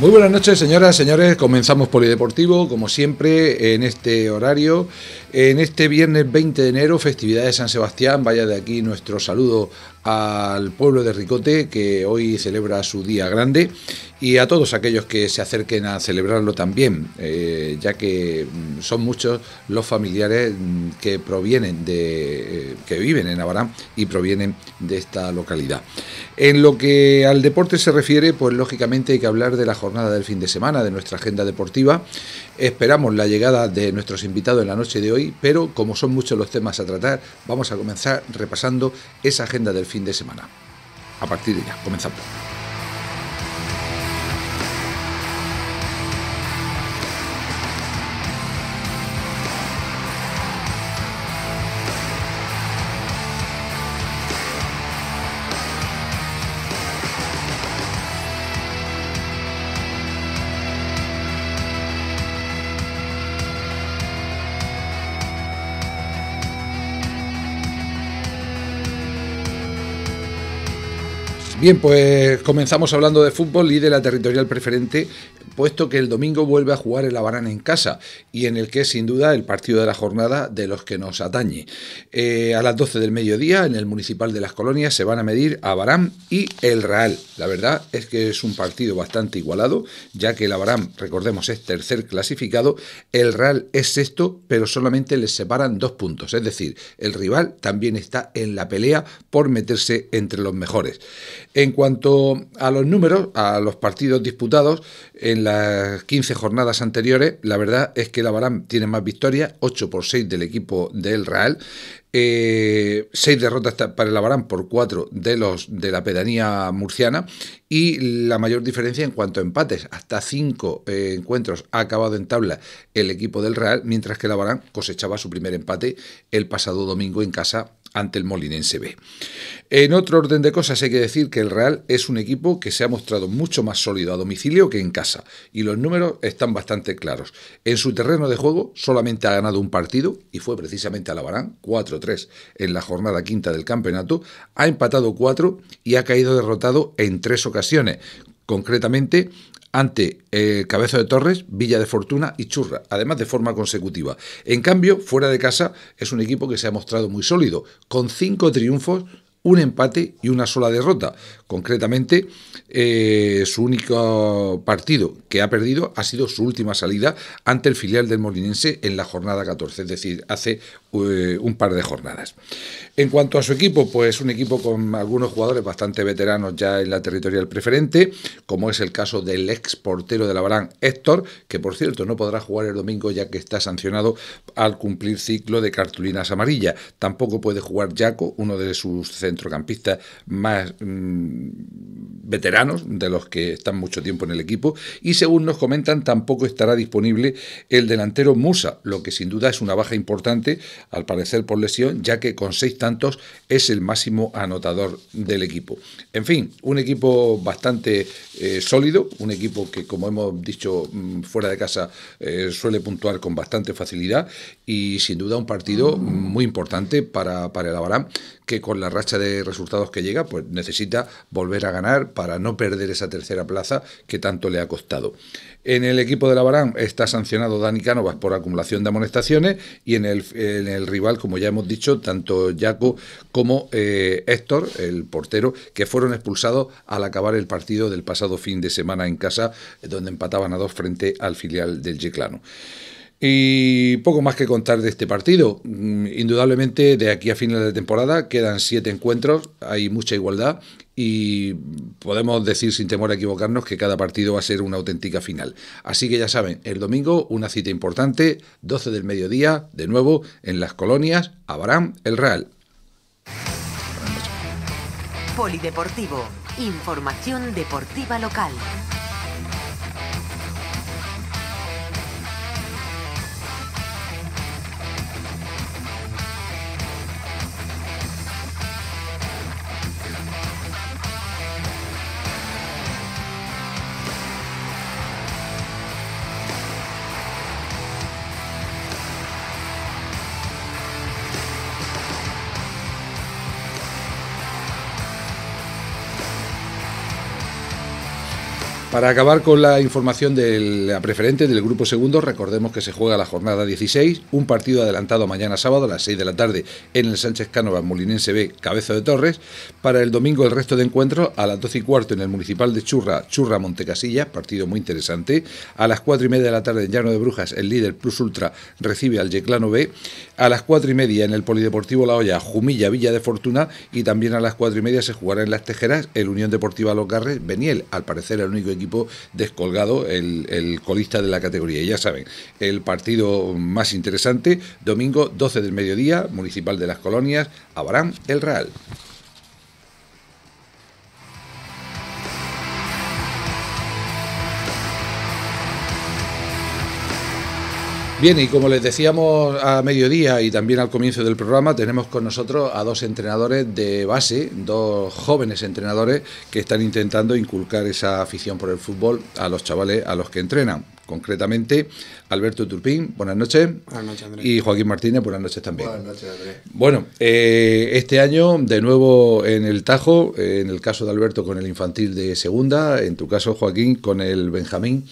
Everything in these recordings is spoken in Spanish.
Muy buenas noches, señoras, señores. Comenzamos Polideportivo, como siempre, en este horario. En este viernes 20 de enero, festividad de San Sebastián, vaya de aquí nuestro saludo al pueblo de Ricote, que hoy celebra su día grande, y a todos aquellos que se acerquen a celebrarlo también, eh, ya que mm, son muchos los familiares mm, que provienen de, eh, que viven en Abarán y provienen de esta localidad. En lo que al deporte se refiere, pues lógicamente hay que hablar de la jornada del fin de semana, de nuestra agenda deportiva. Esperamos la llegada de nuestros invitados en la noche de hoy pero como son muchos los temas a tratar, vamos a comenzar repasando esa agenda del fin de semana. A partir de ya, comenzamos. Bien, pues comenzamos hablando de fútbol y de la territorial preferente, puesto que el domingo vuelve a jugar el Abarán en casa y en el que es sin duda el partido de la jornada de los que nos atañe. Eh, a las 12 del mediodía en el Municipal de las Colonias se van a medir a y el Real. La verdad es que es un partido bastante igualado, ya que el Abarán recordemos, es tercer clasificado, el Real es sexto, pero solamente les separan dos puntos, es decir, el rival también está en la pelea por meterse entre los mejores. En cuanto a los números, a los partidos disputados en las 15 jornadas anteriores, la verdad es que el Barán tiene más victorias, 8 por 6 del equipo del Real. 6 eh, seis derrotas para el Barán por 4 de los de la pedanía murciana y la mayor diferencia en cuanto a empates hasta 5 eh, encuentros ha acabado en tabla el equipo del Real mientras que el Barán cosechaba su primer empate el pasado domingo en casa ante el Molinense B. En otro orden de cosas hay que decir que el Real es un equipo que se ha mostrado mucho más sólido a domicilio que en casa y los números están bastante claros. En su terreno de juego solamente ha ganado un partido y fue precisamente a Barán 4-3 en la jornada quinta del campeonato, ha empatado 4 y ha caído derrotado en tres ocasiones, concretamente ante eh, Cabezo de Torres, Villa de Fortuna y Churra, además de forma consecutiva. En cambio, fuera de casa es un equipo que se ha mostrado muy sólido, con cinco triunfos, un empate y una sola derrota, Concretamente, eh, su único partido que ha perdido ha sido su última salida ante el filial del Molinense en la jornada 14, es decir, hace eh, un par de jornadas. En cuanto a su equipo, pues un equipo con algunos jugadores bastante veteranos ya en la territorial preferente, como es el caso del ex portero de la Barán, Héctor, que por cierto no podrá jugar el domingo ya que está sancionado al cumplir ciclo de cartulinas amarillas. Tampoco puede jugar Jaco, uno de sus centrocampistas más... Mm, veteranos, de los que están mucho tiempo en el equipo, y según nos comentan, tampoco estará disponible el delantero Musa, lo que sin duda es una baja importante, al parecer por lesión, ya que con seis tantos es el máximo anotador del equipo. En fin, un equipo bastante eh, sólido, un equipo que, como hemos dicho mm, fuera de casa, eh, suele puntuar con bastante facilidad y sin duda un partido muy importante para, para el Abarán, que con la racha de resultados que llega, pues necesita volver a ganar para no perder esa tercera plaza que tanto le ha costado. En el equipo de la Barán está sancionado Dani Cánovas por acumulación de amonestaciones y en el, en el rival, como ya hemos dicho, tanto Jaco como eh, Héctor, el portero, que fueron expulsados al acabar el partido del pasado fin de semana en casa, donde empataban a dos frente al filial del Yeclano. Y poco más que contar de este partido. Mm, indudablemente, de aquí a final de temporada quedan siete encuentros, hay mucha igualdad y podemos decir sin temor a equivocarnos que cada partido va a ser una auténtica final. Así que ya saben, el domingo una cita importante, 12 del mediodía, de nuevo en las colonias, Abraham el Real. Polideportivo, información deportiva local. Para acabar con la información de la preferente del grupo segundo, recordemos que se juega la jornada 16, un partido adelantado mañana sábado a las 6 de la tarde en el Sánchez Cánovas, Molinense B, Cabeza de Torres. Para el domingo el resto de encuentros a las 12 y cuarto en el Municipal de Churra, Churra Montecasilla, partido muy interesante. A las 4 y media de la tarde en Llano de Brujas, el líder Plus Ultra recibe al Yeclano B. A las 4 y media en el Polideportivo La Hoya, Jumilla, Villa de Fortuna. Y también a las 4 y media se jugará en Las Tejeras el Unión Deportiva Los Garres, Beniel, al parecer el único equipo descolgado, el, el colista de la categoría. Y ya saben, el partido más interesante, domingo 12 del mediodía, Municipal de las Colonias, Abarán, El Real. Bien, y como les decíamos a mediodía y también al comienzo del programa, tenemos con nosotros a dos entrenadores de base, dos jóvenes entrenadores que están intentando inculcar esa afición por el fútbol a los chavales a los que entrenan. Concretamente, Alberto Turpín, buenas noches. Buenas noches, Andrés. Y Joaquín Martínez, buenas noches también. Buenas noches, Andrés. Bueno, eh, este año de nuevo en el Tajo, eh, en el caso de Alberto con el infantil de segunda, en tu caso, Joaquín, con el Benjamín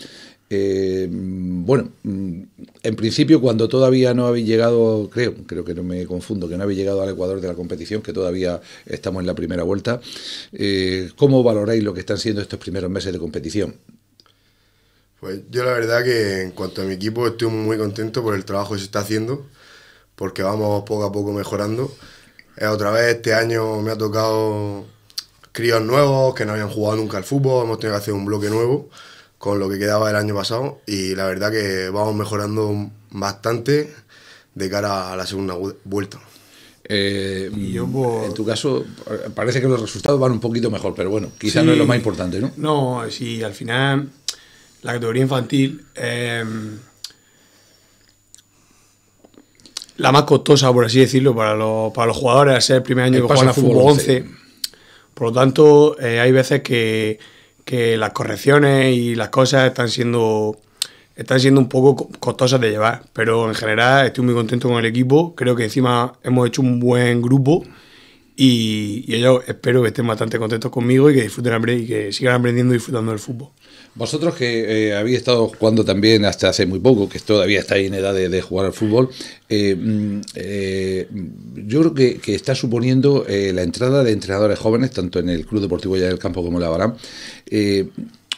eh, bueno, en principio cuando todavía no habéis llegado, creo, creo que no me confundo, que no habéis llegado al Ecuador de la competición, que todavía estamos en la primera vuelta, eh, ¿cómo valoráis lo que están siendo estos primeros meses de competición? Pues yo la verdad que en cuanto a mi equipo estoy muy contento por el trabajo que se está haciendo, porque vamos poco a poco mejorando. Eh, otra vez este año me ha tocado críos nuevos que no habían jugado nunca al fútbol, hemos tenido que hacer un bloque nuevo con lo que quedaba el año pasado y la verdad que vamos mejorando bastante de cara a la segunda vuelta. Eh, en tu caso, parece que los resultados van un poquito mejor, pero bueno, quizás no es lo más importante, ¿no? No, sí, al final la categoría infantil eh, la más costosa, por así decirlo, para los, para los jugadores, al ser el primer año que juegan a fútbol 11. Por lo tanto, eh, hay veces que que las correcciones y las cosas están siendo, están siendo un poco costosas de llevar, pero en general estoy muy contento con el equipo, creo que encima hemos hecho un buen grupo y, yo espero que estén bastante contentos conmigo y que disfruten y que sigan aprendiendo y disfrutando del fútbol. Vosotros que eh, habéis estado jugando también hasta hace muy poco, que todavía estáis en edad de, jugar al fútbol, eh, mm, eh, yo creo que, está suponiendo la entrada de entrenadores jóvenes, tanto en el Club Deportivo Ya del Campo como en la Barán,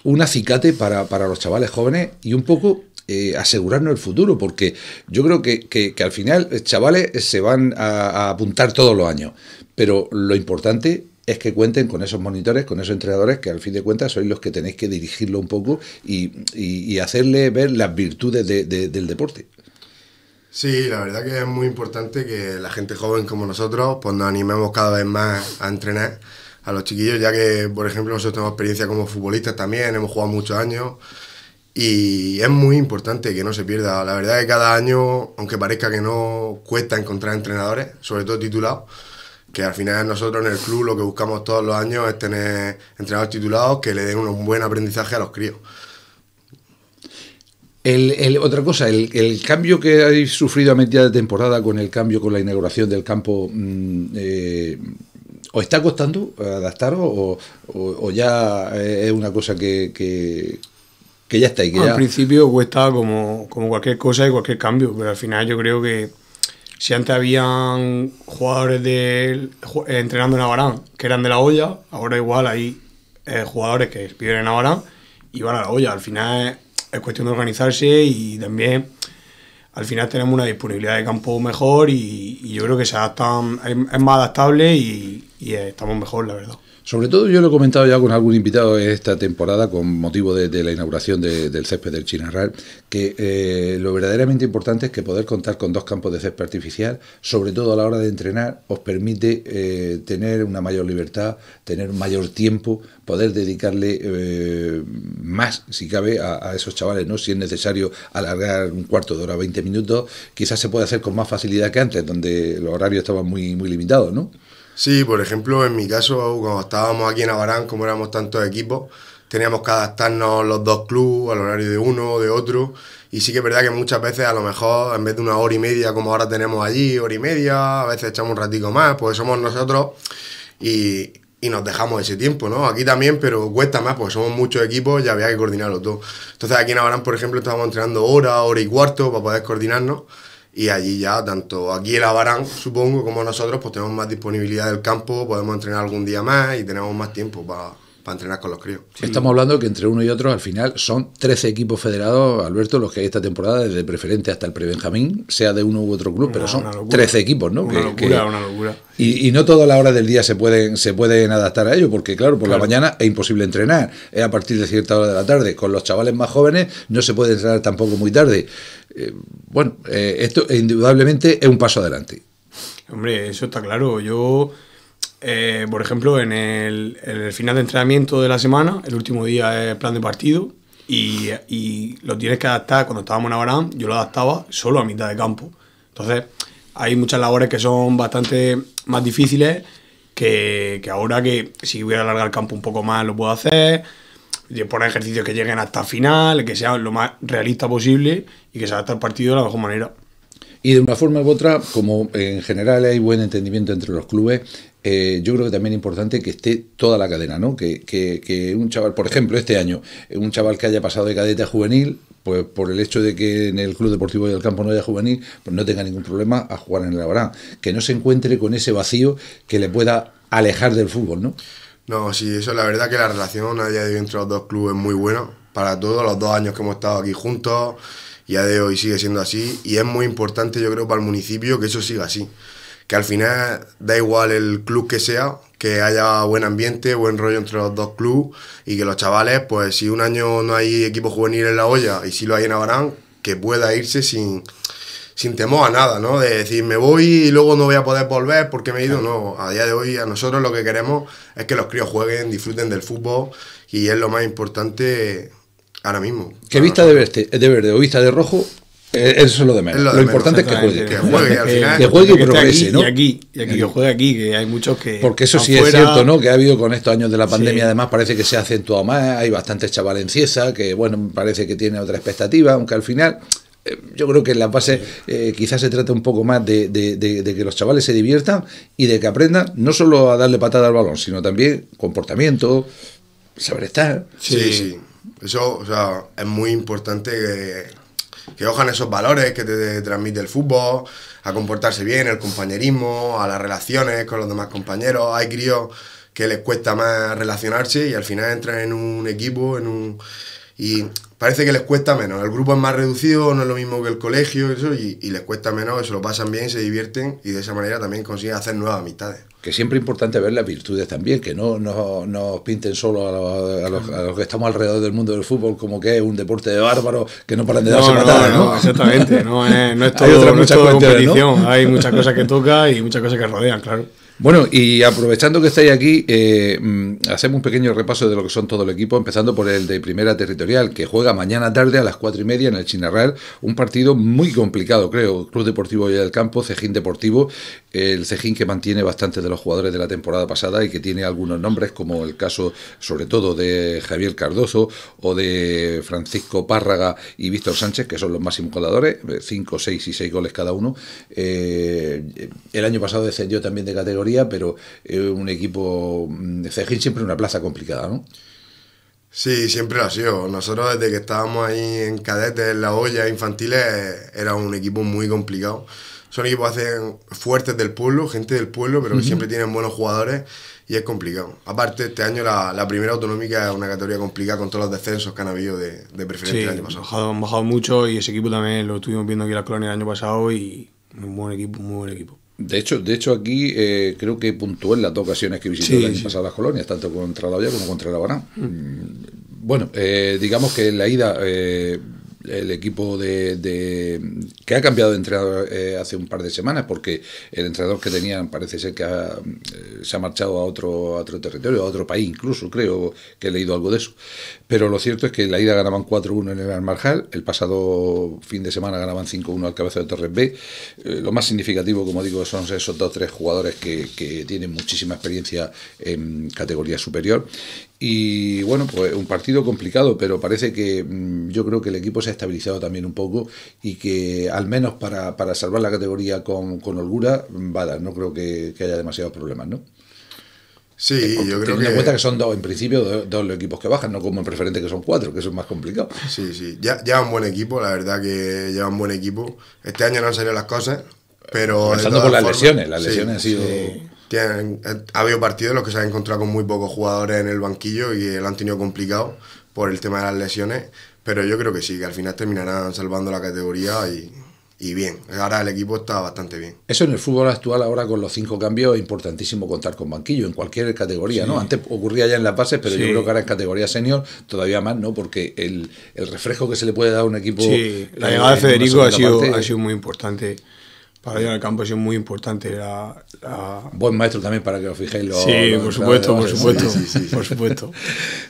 un acicate para, los chavales jóvenes y un poco asegurarnos el futuro, porque yo creo que, al final chavales se van a, apuntar todos los años, pero lo importante es que cuenten con esos monitores, con esos entrenadores que al fin de cuentas sois los que tenéis que dirigirlo un poco y, hacerle ver las virtudes del deporte. Sí, la verdad que es muy importante que la gente joven como nosotros pues nos animemos cada vez más a entrenar a los chiquillos, ya que, por ejemplo, nosotros tenemos experiencia como futbolistas también, hemos jugado muchos años y es muy importante que no se pierda. La verdad que cada año, aunque parezca que no, cuesta encontrar entrenadores, sobre todo titulados que al final nosotros en el club lo que buscamos todos los años es tener entrenadores titulados que le den un buen aprendizaje a los críos. otra cosa, el, cambio que habéis sufrido a medida de temporada con el cambio, con la inauguración del campo, mm, eh, ¿os está costando adaptaros o, ya es una cosa que, ya está? Al principio cuesta como, como cualquier cosa y cualquier cambio, pero al final yo creo que si antes habían jugadores de, eh, entrenando en Abarán que eran de la olla, ahora igual hay eh, jugadores que viven en Abarán y van a la olla. Al final es, cuestión de organizarse y también al final tenemos una disponibilidad de campo mejor y, yo creo que se es, más adaptable y estamos mejor, la verdad. Sobre todo yo lo he comentado ya con algún invitado esta temporada con motivo de, la inauguración del césped del Chinarral, que eh, lo verdaderamente importante es que poder contar con dos campos de césped artificial, sobre todo a la hora de entrenar, os permite eh, tener una mayor libertad, tener mayor tiempo, poder dedicarle eh, más, si cabe, a, esos chavales, ¿no? Si es necesario alargar un cuarto de hora, 20 minutos, quizás se puede hacer con más facilidad que antes, donde los horarios estaban muy, muy limitados, ¿no? Sí, por ejemplo, en mi caso, cuando estábamos aquí en Abarán, como éramos tantos equipos, teníamos que adaptarnos los dos clubes al horario de uno, o de otro, y sí que es verdad que muchas veces a lo mejor en vez de una hora y media como ahora tenemos allí, hora y media, a veces echamos un ratico más, pues somos nosotros y, nos dejamos ese tiempo, ¿no? Aquí también, pero cuesta más porque somos muchos equipos y había que coordinarlo todo. Entonces aquí en Abarán, por ejemplo, estábamos entrenando hora, hora y cuarto para poder coordinarnos y allí ya tanto aquí el Abarán, supongo, como nosotros, pues tenemos más disponibilidad del campo, podemos entrenar algún día más y tenemos más tiempo para, entrenar con los críos. Estamos hablando que entre uno y otro al final son 13 equipos federados, Alberto, los que hay esta temporada, desde preferente hasta el prebenjamín, sea de uno u otro club, pero son 13 equipos, ¿no? Una locura, una locura. Y, y, no todas las horas del día se pueden, se pueden adaptar a ello, porque claro, por la mañana es imposible entrenar, es a partir de cierta hora de la tarde. Con los chavales más jóvenes no se puede entrenar tampoco muy tarde. Eh, bueno, eh, esto indudablemente es un paso adelante. Hombre, eso está claro. Yo, eh, por ejemplo, en el, final de entrenamiento de la semana, el último día es plan de partido y, lo tienes que adaptar. Cuando estábamos en Abraham, yo lo adaptaba solo a mitad de campo. Entonces, hay muchas labores que son bastante más difíciles que, ahora que si hubiera a alargar el campo un poco más lo puedo hacer poner ejercicios que lleguen hasta final, que sean lo más realista posible y que se adapte al partido de la mejor manera. Y de una forma u otra, como en general hay buen entendimiento entre los clubes, eh, yo creo que también es importante que esté toda la cadena, ¿no? Que, un chaval, por ejemplo, este año, un chaval que haya pasado de cadete a juvenil, pues por el hecho de que en el Club Deportivo del Campo no haya juvenil, pues no tenga ningún problema a jugar en el Abraham. Que no se encuentre con ese vacío que le pueda alejar del fútbol, ¿no? No, sí, eso la verdad que la relación a día entre los dos clubes es muy buena para todos los dos años que hemos estado aquí juntos y de hoy sigue siendo así y es muy importante yo creo para el municipio que eso siga así, que al final da igual el club que sea, que haya buen ambiente, buen rollo entre los dos clubes y que los chavales, pues si un año no hay equipo juvenil en la olla y si lo hay en Abarán, que pueda irse sin sin temor a nada, ¿no? De decir, me voy y luego no voy a poder volver porque me he ido. No, a día de hoy a nosotros lo que queremos es que los críos jueguen, disfruten del fútbol y es lo más importante ahora mismo. ¿Qué vista de verde, o vista de rojo, eh, eso es lo de menos. Lo, importante es que juegue. Que juegue, al final. Que juegue y progrese, ¿no? Y aquí, y aquí, que juegue aquí, que hay muchos que. Porque eso sí es cierto, ¿no? Que ha habido con estos años de la pandemia, además parece que se ha acentuado más. Hay bastantes chavales que bueno, parece que tiene otra expectativa, aunque al final eh, yo creo que en la base eh, quizás se trata un poco más de, que los chavales se diviertan y de que aprendan no solo a darle patada al balón, sino también comportamiento, saber estar. Sí, sí. Eso es muy importante que, ojan esos valores que te, te transmite el fútbol, a comportarse bien, el compañerismo, a las relaciones con los demás compañeros. Hay críos que les cuesta más relacionarse y al final entran en un equipo, en un y parece que les cuesta menos. El grupo es más reducido, no es lo mismo que el colegio eso, y, les cuesta menos, se lo pasan bien, se divierten y de esa manera también consiguen hacer nuevas amistades. Que siempre es importante ver las virtudes también, que no nos no pinten solo a los, a, los, que estamos alrededor del mundo del fútbol como que es un deporte de bárbaro que no paran de darse patadas, no, exactamente, no es, no es Hay otra mucha competición, hay muchas cosas que toca y muchas cosas que rodean, claro. Bueno, y aprovechando que estáis aquí, eh, mm, hacemos un pequeño repaso de lo que son todo el equipo, empezando por el de Primera Territorial, que juega mañana tarde a las cuatro y media en el Chinarral, un partido muy complicado, creo. Cruz Deportivo ya del Campo, Cejín Deportivo, el Cejín que mantiene bastantes de los jugadores de la temporada pasada y que tiene algunos nombres, como el caso sobre todo de Javier Cardozo o de Francisco Párraga y Víctor Sánchez, que son los máximos goleadores, eh, cinco, seis y seis goles cada uno. Eh, el año pasado descendió también de categoría pero eh, un equipo, de mm, Cejín siempre una plaza complicada, ¿no? Sí, siempre lo ha sido. Nosotros desde que estábamos ahí en cadetes, en la olla infantiles, eh, era un equipo muy complicado. Son equipos hacen fuertes del pueblo, gente del pueblo, pero siempre tienen buenos jugadores y es complicado. Aparte, este año la, primera autonómica es una categoría complicada con todos los descensos que han habido de, preferencia el año pasado. Han bajado, mucho y ese equipo también lo estuvimos viendo aquí en la colonia el año pasado y un buen equipo, muy buen equipo. De hecho, de hecho aquí eh, creo que puntuó en las dos ocasiones que visité sí, las sí. las colonias, tanto contra La Olla como contra La Habana. Mm. Mm, bueno, eh, digamos que en la ida eh, el equipo de, que ha cambiado de entrenador hace un par de semanas, porque el entrenador que tenían parece ser que se ha marchado a otro, a otro territorio, a otro país incluso, creo que he leído algo de eso. Pero lo cierto es que la ida ganaban 4-1 en el Almarjal, el pasado fin de semana ganaban 5-1 al cabeza de Torres B. Eh, lo más significativo, como digo, son esos dos o tres jugadores que, tienen muchísima experiencia en categoría superior. Y bueno, pues un partido complicado, pero parece que mm, yo creo que el equipo se ha estabilizado también un poco y que al menos para, salvar la categoría con, holgura va No creo que, que haya demasiados problemas, ¿no? Sí, eh, yo creo teniendo en cuenta que son dos, en principio, dos, los equipos que bajan, no como en preferente que son cuatro, que eso es más complicado. Sí, sí, ya, un buen equipo, la verdad que Lleva un buen equipo. Este año no han salido las cosas, pero... Empezando por las lesiones, las lesiones han sido... Eh, ha habido partidos en los que se han encontrado con muy pocos jugadores en el banquillo y lo han tenido complicado por el tema de las lesiones, pero yo creo que sí, que al final terminarán salvando la categoría y, y bien. Ahora el equipo está bastante bien. Eso en el fútbol actual, ahora con los cinco cambios, es importantísimo contar con banquillo en cualquier categoría, ¿no? Antes ocurría ya en las bases, pero yo creo que ahora en categoría senior todavía más, ¿no? Porque el, el que se le puede dar a un equipo. Sí, la llegada de Federico ha sido, ha sido muy importante. Para ir al campo ha sido muy importante. La, Buen maestro también para que os fijéis. sí, por supuesto, por supuesto, por supuesto.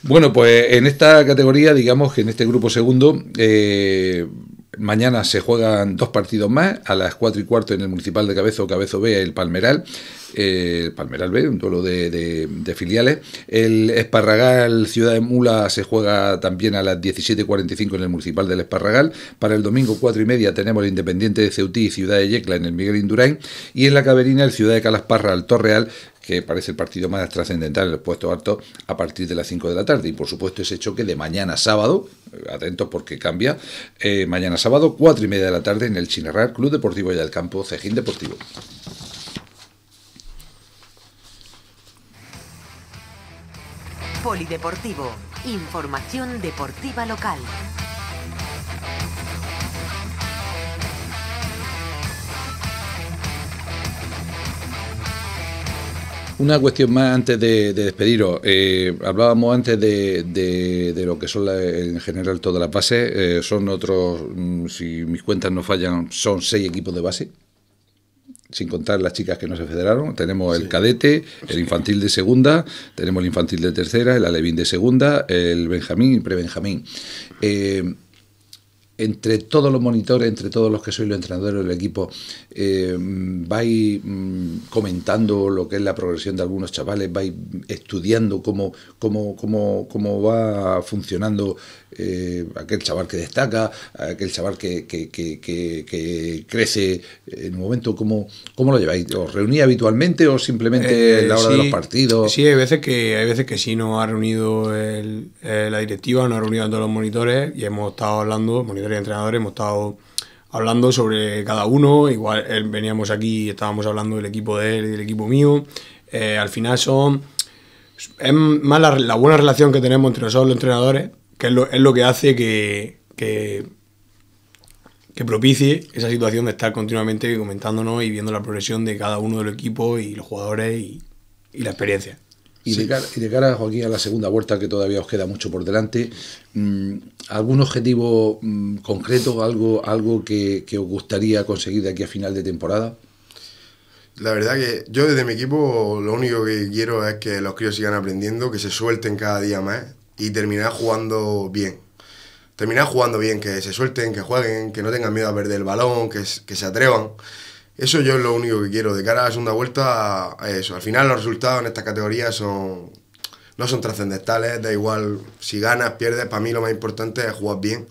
bueno, pues en esta categoría, digamos que en este grupo segundo, eh, Mañana se juegan dos partidos más, a las cuatro y cuarto en el Municipal de Cabezo, Cabezo B, el Palmeral, el eh, Palmeral B, un duelo de, filiales. El Esparragal Ciudad de Mula se juega también a las 17.45 en el Municipal del Esparragal. Para el domingo cuatro y media tenemos el Independiente de Ceutí y Ciudad de Yecla en el Miguel Indurain. Y en la Caberina el Ciudad de Calasparra, el Torreal, que parece el partido más trascendental en el puesto alto a partir de las 5 de la tarde. Y por supuesto ese choque de mañana sábado, eh, atentos porque cambia, eh, mañana sábado, 4 y media de la tarde en el Chinarrar Club Deportivo y del Campo Cejín Deportivo. Polideportivo, información deportiva local. Una cuestión más antes de, despediros. Eh, hablábamos antes de, lo que son en general todas las bases. Eh, son otros, mm, si mis cuentas no fallan, son seis equipos de base. Sin contar las chicas que no se federaron, tenemos el cadete, el infantil de segunda, tenemos el infantil de tercera, el alevín de segunda, el benjamín y prebenjamín. Eh, entre todos los monitores, entre todos los que sois los entrenadores del equipo, eh, vais mm, comentando lo que es la progresión de algunos chavales, vais estudiando cómo, cómo, cómo va funcionando eh, aquel chaval que destaca, aquel chaval que, crece en un momento, como lo lleváis? ¿Os reunía habitualmente o simplemente en eh, la hora de los partidos? Sí, hay veces que hay veces que sí nos ha reunido eh, la directiva, nos ha reunido a todos los monitores y hemos estado hablando, monitores y entrenadores, hemos estado hablando sobre cada uno, igual veníamos aquí y estábamos hablando del equipo de él y del equipo mío, al final son... Es más la, la buena relación que tenemos entre nosotros los entrenadores, que es lo, que hace que, que, propicie esa situación de estar continuamente comentándonos y viendo la progresión de cada uno del equipo y los jugadores y, la experiencia. Y, de cara, y, Joaquín, a la segunda vuelta, que todavía os queda mucho por delante, mm, ¿algún objetivo mm, concreto, algo, algo que, que os gustaría conseguir de aquí a final de temporada? La verdad que yo desde mi equipo lo único que quiero es que los críos sigan aprendiendo, que se suelten cada día más, y terminar jugando bien. Terminar jugando bien, que se suelten, que jueguen, que no tengan miedo a perder el balón, que, que se atrevan. Eso yo es lo único que quiero de cara a la segunda vuelta, a eso. Al final los resultados en esta categoría son no son trascendentales, da igual si ganas, pierdes, para mí lo más importante es jugar bien.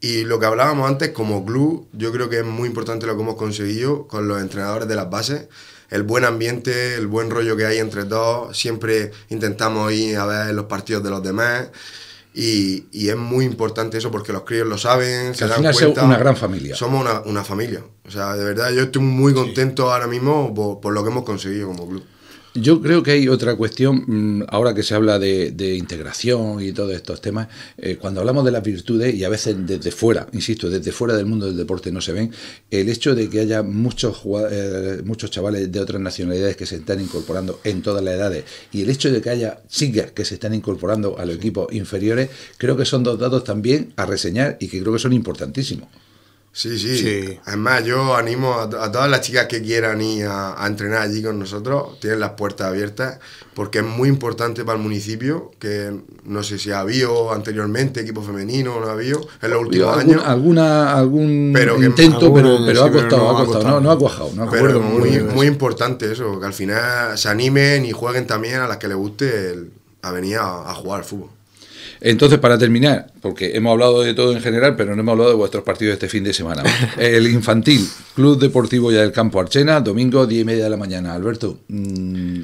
Y lo que hablábamos antes como club, yo creo que es muy importante lo que hemos conseguido con los entrenadores de las bases el buen ambiente, el buen rollo que hay entre dos, Siempre intentamos ir a ver los partidos de los demás. Y, es muy importante eso porque los críos lo saben, se dan cuenta. Somos una gran familia. Somos una, familia. O sea, de verdad, yo estoy muy contento ahora mismo por lo que hemos conseguido como club. Yo creo que hay otra cuestión, mm, ahora que se habla de, integración y todos estos temas, eh, cuando hablamos de las virtudes, y a veces desde fuera, insisto, desde fuera del mundo del deporte no se ven, el hecho de que haya muchos, eh, muchos chavales de otras nacionalidades que se están incorporando en todas las edades, y el hecho de que haya chicas que se están incorporando a los equipos inferiores, creo que son dos datos también a reseñar y que creo que son importantísimos. Sí, sí, es Además, yo animo a, todas las chicas que quieran ir a, entrenar allí con nosotros, tienen las puertas abiertas, porque es muy importante para el municipio, que no sé si ha habido anteriormente equipo femenino, no ha habido, en los últimos años. Alguna, algún intento, pero, pero ha costado, no ha cuajado. pero muy, muy, importante eso, que al final se animen y jueguen también a las que les guste a venir a, a jugar al fútbol. Entonces, para terminar, porque hemos hablado de todo en general, pero no hemos hablado de vuestros partidos este fin de semana. El infantil, Club Deportivo Ya del Campo Archena, domingo 10 y media de la mañana. Alberto. Mm.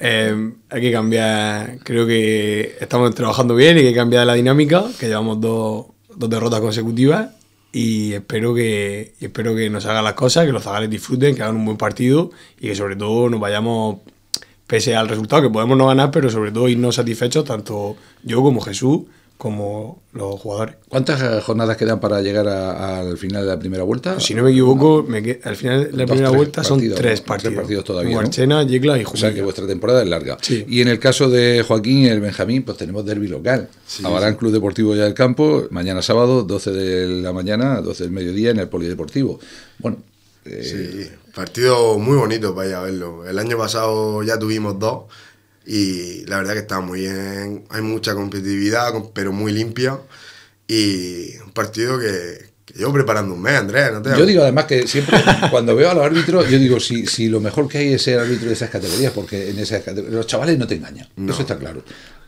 Eh, hay que cambiar, creo que estamos trabajando bien, hay que cambiar la dinámica, que llevamos dos, derrotas consecutivas y espero que, y espero que nos hagan las cosas, que los zagales disfruten, que hagan un buen partido y que sobre todo nos vayamos pese al resultado que podemos no ganar, pero sobre todo irnos satisfechos tanto yo como Jesús, como los jugadores. ¿Cuántas jornadas quedan para llegar al final de la primera vuelta? Si no me equivoco, me al final de la primera vuelta son tres partidos. partidos todavía. Yegla y O sea que vuestra temporada es larga. Y en el caso de Joaquín y el Benjamín, pues tenemos derby local. Sí, Abarán Club Deportivo ya del Campo, mañana sábado, 12 de la mañana, 12 del mediodía en el Polideportivo. Bueno, eh, Partido muy bonito para ir a verlo. El año pasado ya tuvimos dos y la verdad que está muy bien. Hay mucha competitividad, pero muy limpia. Y un partido que, llevo preparando un mes, Andrés. yo digo además que siempre cuando veo a los árbitros, yo digo, si, si lo mejor que hay es ser árbitro de esas categorías, porque en esas categorías, los chavales no te engañan. Eso está claro.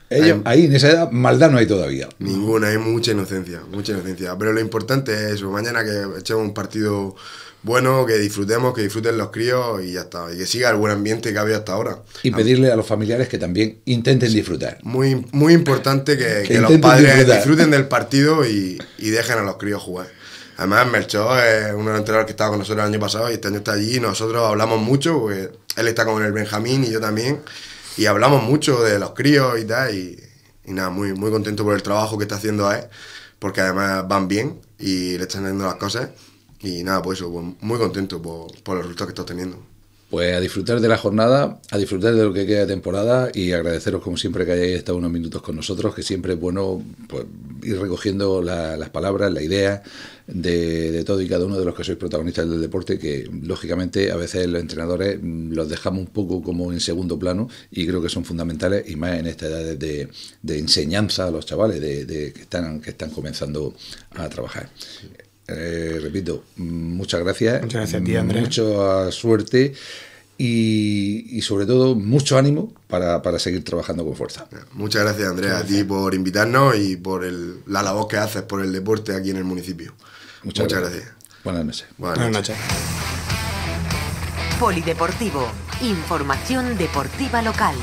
Ellos, ahí en esa edad maldad no hay todavía. Ninguna, hay mucha inocencia, mucha inocencia. Pero lo importante es eso, mañana que echemos un partido bueno, que disfrutemos, que disfruten los críos y ya está. Y que siga el buen ambiente que había hasta ahora. Y ah. pedirle a los familiares que también intenten disfrutar. Muy, muy importante que, los padres disfruten del partido y, dejen a los críos jugar. Además, Melchor es un entrenador que estaba con nosotros el año pasado y este año está allí. nosotros hablamos mucho, porque él está con el Benjamín y yo también. Y hablamos mucho de los críos y tal. Y, nada, muy, muy contento por el trabajo que está haciendo él, porque además van bien y le están haciendo las cosas. Y nada, pues eso, pues, muy contento por, por los resultados que está teniendo. Pues a disfrutar de la jornada, a disfrutar de lo que queda de temporada y agradeceros como siempre que hayáis estado unos minutos con nosotros, que siempre es bueno pues, ir recogiendo las palabras, la idea de, todo y cada uno de los que sois protagonistas del deporte, que lógicamente a veces los entrenadores mm, los dejamos un poco como en segundo plano y creo que son fundamentales y más en esta edad de, de enseñanza a los chavales de, que, están, que están comenzando a trabajar. Eh, repito, muchas gracias. Muchas gracias a ti, Andrés. Mucha suerte y, sobre todo mucho ánimo para, seguir trabajando con fuerza. Muchas gracias, Andrea, a ti por invitarnos y por la labor que haces por el deporte aquí en el municipio. Muchas, gracias. Buenas noches. Buenas noches. Buenas noches. Polideportivo, información deportiva local.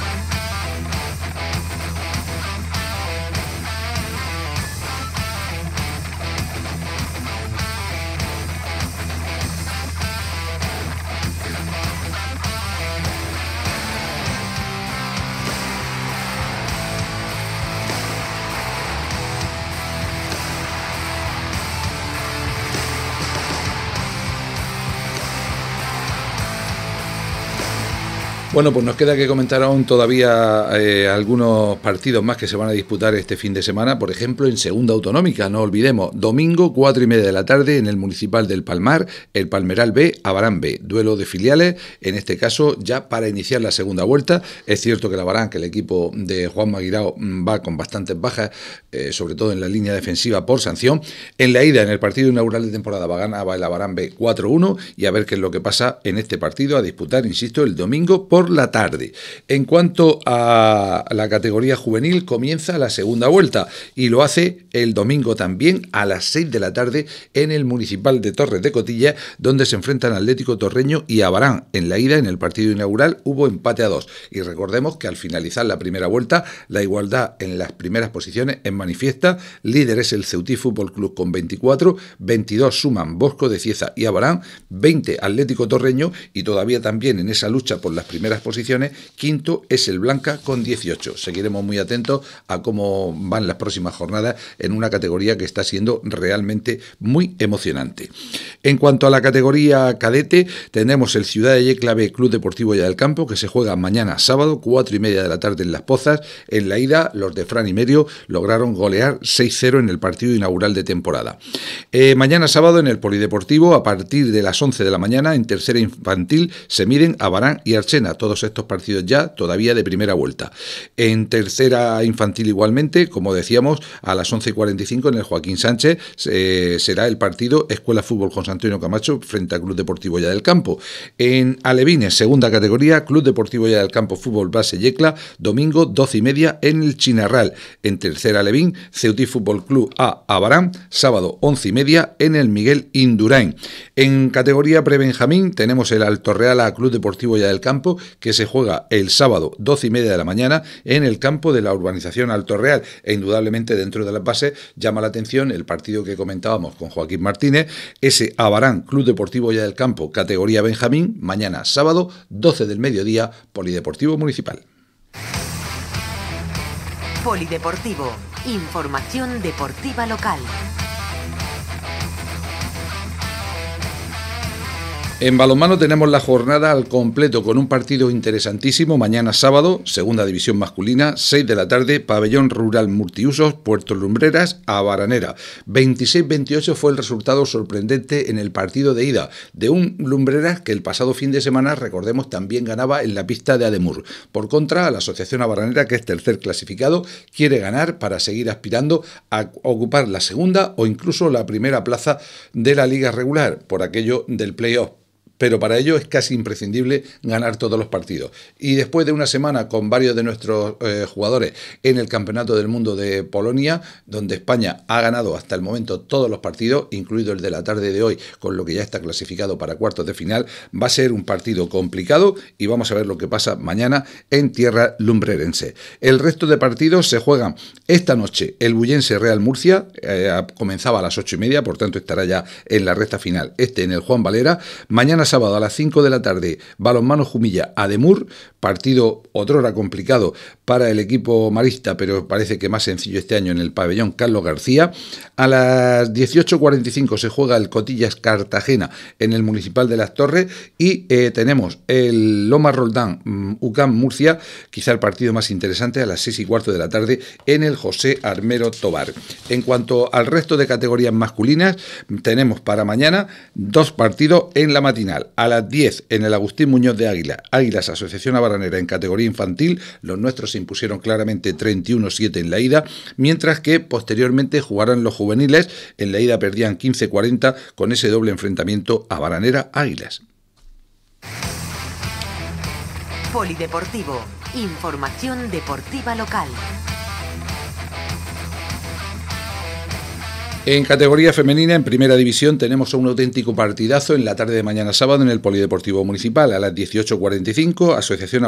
Bueno, pues nos queda que comentar aún todavía eh, algunos partidos más que se van a disputar este fin de semana. Por ejemplo, en Segunda Autonómica, no olvidemos, domingo, cuatro y media de la tarde, en el Municipal del Palmar, el Palmeral B, Abarán B. Duelo de filiales, en este caso ya para iniciar la segunda vuelta. Es cierto que el Abarán, que el equipo de Juan Maguirao mm, va con bastantes bajas, eh, sobre todo en la línea defensiva por sanción. En la ida, en el partido inaugural de temporada, va ganar el Abarán B 4-1 y a ver qué es lo que pasa en este partido a disputar, insisto, el domingo por la tarde. En cuanto a la categoría juvenil, comienza la segunda vuelta y lo hace el domingo también a las 6 de la tarde en el Municipal de Torres de Cotilla, donde se enfrentan Atlético Torreño y Abarán. En la ida, en el partido inaugural, hubo empate a dos. Y recordemos que al finalizar la primera vuelta, la igualdad en las primeras posiciones es manifiesta. Líder es el Ceutí Fútbol Club con 24, 22 suman Bosco de Cieza y Abarán, 20 Atlético Torreño y todavía también en esa lucha por las primeras primeras posiciones. Quinto es el Blanca con 18. Seguiremos muy atentos a cómo van las próximas jornadas en una categoría que está siendo realmente muy emocionante. En cuanto a la categoría cadete, tenemos el Ciudad de Yeclave Club Deportivo Ya del Campo, que se juega mañana sábado, 4 y media de la tarde en Las Pozas. En la ida, los de Fran y Medio lograron golear 6-0 en el partido inaugural de temporada. Eh, mañana sábado en el Polideportivo, a partir de las 11 de la mañana, en tercera infantil, se miden a Barán y Archena, todos estos partidos ya todavía de primera vuelta. En tercera infantil igualmente, como decíamos, a las 11.45 en el Joaquín Sánchez eh, será el partido Escuela Fútbol José Antonio Camacho frente a Club Deportivo Ya del Campo. En Alevines, segunda categoría, Club Deportivo Ya del Campo Fútbol Base Yecla, domingo 12 y media en el Chinarral. En tercera Alevín, Ceutí Fútbol Club A Abarán, sábado 11 y media en el Miguel Indurain. En categoría Prebenjamín... tenemos el Altorreal a Club Deportivo Ya del Campo que se juega el sábado, 12 y media de la mañana, en el campo de la urbanización Alto Real. E indudablemente dentro de las bases llama la atención el partido que comentábamos con Joaquín Martínez, ese Abarán Club Deportivo Ya del Campo, categoría Benjamín, mañana sábado, 12 del mediodía, Polideportivo Municipal. Polideportivo, información deportiva local. En balonmano tenemos la jornada al completo con un partido interesantísimo mañana sábado, segunda división masculina, 6 de la tarde, pabellón rural multiusos, Puerto Lumbreras, a 26-28 fue el resultado sorprendente en el partido de ida de un Lumbreras que el pasado fin de semana, recordemos, también ganaba en la pista de Ademur. Por contra, la Asociación Abaranera, que es tercer clasificado, quiere ganar para seguir aspirando a ocupar la segunda o incluso la primera plaza de la liga regular por aquello del playoff pero para ello es casi imprescindible ganar todos los partidos. Y después de una semana con varios de nuestros eh, jugadores en el Campeonato del Mundo de Polonia, donde España ha ganado hasta el momento todos los partidos, incluido el de la tarde de hoy, con lo que ya está clasificado para cuartos de final, va a ser un partido complicado y vamos a ver lo que pasa mañana en tierra lumbrerense. El resto de partidos se juegan esta noche el Bullense Real Murcia, eh, comenzaba a las ocho y media, por tanto estará ya en la recta final, este en el Juan Valera, mañana sábado a las 5 de la tarde, balonmano Jumilla a Demur partido otrora complicado para el equipo marista, pero parece que más sencillo este año en el pabellón Carlos García. A las 18.45 se juega el Cotillas Cartagena en el Municipal de las Torres y eh, tenemos el Loma Roldán mm, UCAM Murcia, quizá el partido más interesante a las 6 y cuarto de la tarde en el José Armero Tobar. En cuanto al resto de categorías masculinas, tenemos para mañana dos partidos en la matinal a las 10 en el Agustín Muñoz de Águila, Águilas Asociación Abaranera en categoría infantil, los nuestros se impusieron claramente 31-7 en la ida, mientras que posteriormente jugarán los juveniles, en la ida perdían 15-40 con ese doble enfrentamiento Baranera águilas Polideportivo, información deportiva local. En categoría femenina, en primera división, tenemos un auténtico partidazo en la tarde de mañana sábado en el Polideportivo Municipal a las 18.45, Asociación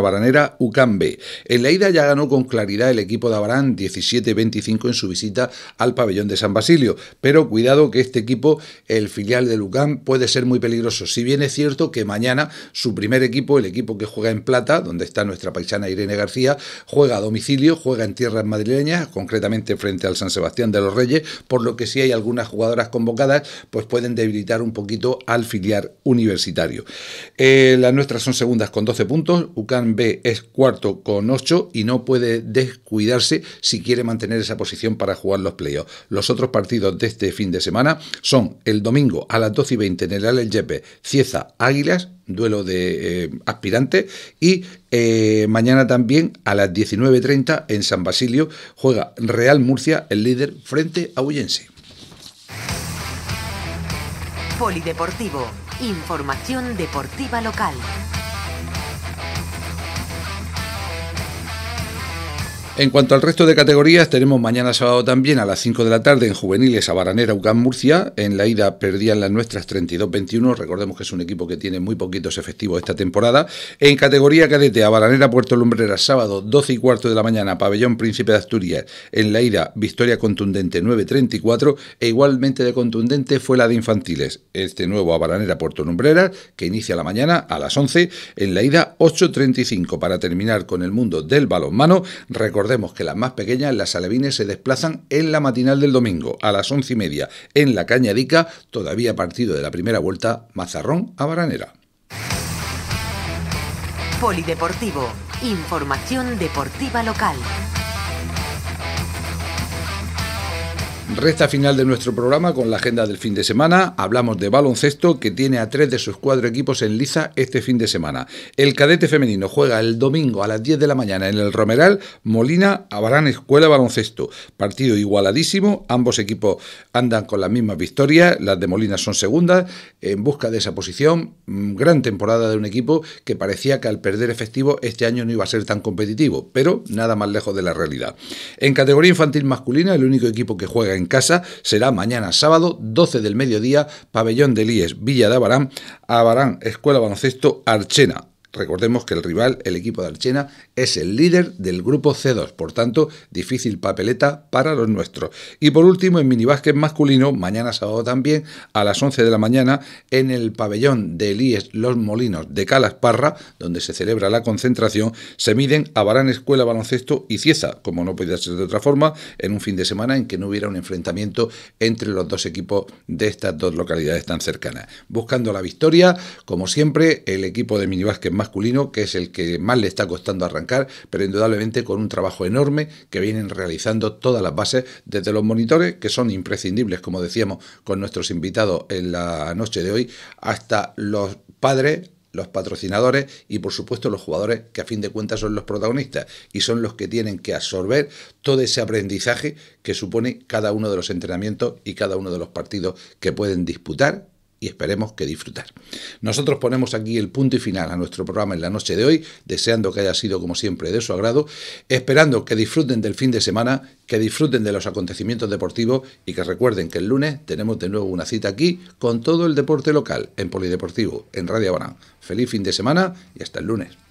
UCAM-B. En la ida ya ganó con claridad el equipo de Abarán 17-25 en su visita al pabellón de San Basilio, pero cuidado que este equipo, el filial del UCAM, puede ser muy peligroso. Si bien es cierto que mañana su primer equipo, el equipo que juega en Plata, donde está nuestra paisana Irene García, juega a domicilio, juega en tierras madrileñas, concretamente frente al San Sebastián de los Reyes, por lo que si hay algunas jugadoras convocadas, pues pueden debilitar un poquito al filial universitario. Eh, las nuestras son segundas con 12 puntos, UCAN B es cuarto con 8 y no puede descuidarse si quiere mantener esa posición para jugar los playoffs. Los otros partidos de este fin de semana son el domingo a las 12 y 20 en el Alejepe, Cieza Águilas, duelo de eh, aspirante Y eh, mañana también a las 19.30 en San Basilio juega Real Murcia, el líder, frente a Uyense Polideportivo. Información deportiva local. En cuanto al resto de categorías, tenemos mañana sábado también a las 5 de la tarde en juveniles a Baranera, UCAM Murcia. En la ida perdían las nuestras 32-21. Recordemos que es un equipo que tiene muy poquitos efectivos esta temporada. En categoría cadete a Baranera, Puerto Lumbrera, sábado 12 y cuarto de la mañana, Pabellón Príncipe de Asturias. En la ida, victoria contundente 9-34. E igualmente de contundente fue la de infantiles. Este nuevo a Baranera, Puerto Lumbrera, que inicia la mañana a las 11. En la ida, 8-35. Para terminar con el mundo del balonmano, recordemos Recordemos que las más pequeñas, las alevines, se desplazan en la matinal del domingo, a las once y media, en la Cañadica, todavía partido de la primera vuelta, Mazarrón a Baranera. Polideportivo, información deportiva local. Resta final de nuestro programa con la agenda del fin de semana. Hablamos de baloncesto que tiene a tres de sus cuatro equipos en liza este fin de semana. El cadete femenino juega el domingo a las 10 de la mañana en el Romeral Molina Abarán Escuela Baloncesto. Partido igualadísimo. Ambos equipos andan con las mismas victorias. Las de Molina son segundas en busca de esa posición. Mm, gran temporada de un equipo que parecía que al perder efectivo este año no iba a ser tan competitivo, pero nada más lejos de la realidad. En categoría infantil masculina, el único equipo que juega en en casa será mañana sábado, 12 del mediodía, pabellón de Líes, Villa de Abarán, Abarán, Escuela Baloncesto Archena. Recordemos que el rival, el equipo de Archena, es el líder del grupo C2, por tanto, difícil papeleta para los nuestros. Y por último, en minibásquet masculino, mañana sábado también, a las 11 de la mañana, en el pabellón de Elías Los Molinos de Parra... donde se celebra la concentración, se miden a Barán Escuela Baloncesto y Cieza, como no podía ser de otra forma, en un fin de semana en que no hubiera un enfrentamiento entre los dos equipos de estas dos localidades tan cercanas. Buscando la victoria, como siempre, el equipo de minibásquet masculino, que es el que más le está costando arrancar, pero indudablemente con un trabajo enorme que vienen realizando todas las bases, desde los monitores, que son imprescindibles, como decíamos, con nuestros invitados en la noche de hoy, hasta los padres, los patrocinadores y por supuesto los jugadores que a fin de cuentas son los protagonistas y son los que tienen que absorber todo ese aprendizaje que supone cada uno de los entrenamientos y cada uno de los partidos que pueden disputar y esperemos que disfrutar. Nosotros ponemos aquí el punto y final a nuestro programa en la noche de hoy, deseando que haya sido como siempre de su agrado, esperando que disfruten del fin de semana, que disfruten de los acontecimientos deportivos y que recuerden que el lunes tenemos de nuevo una cita aquí con todo el deporte local en Polideportivo, en Radio Habana. Feliz fin de semana y hasta el lunes.